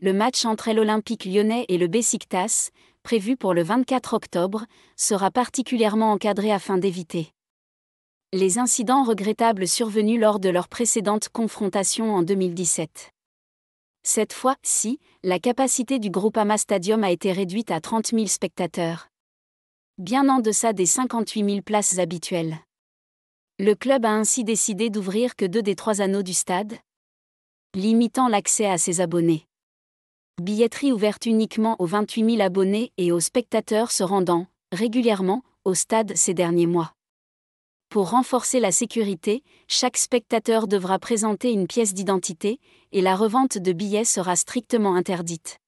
Le match entre l'Olympique lyonnais et le Besiktas, prévu pour le 24 octobre, sera particulièrement encadré afin d'éviter les incidents regrettables survenus lors de leur précédente confrontation en 2017. Cette fois-ci, la capacité du Groupama Stadium a été réduite à 30 000 spectateurs. Bien en deçà des 58 000 places habituelles. Le club a ainsi décidé d'ouvrir que deux des trois anneaux du stade, limitant l'accès à ses abonnés. Billetterie ouverte uniquement aux 28 000 abonnés et aux spectateurs se rendant, régulièrement, au stade ces derniers mois. Pour renforcer la sécurité, chaque spectateur devra présenter une pièce d'identité, et la revente de billets sera strictement interdite.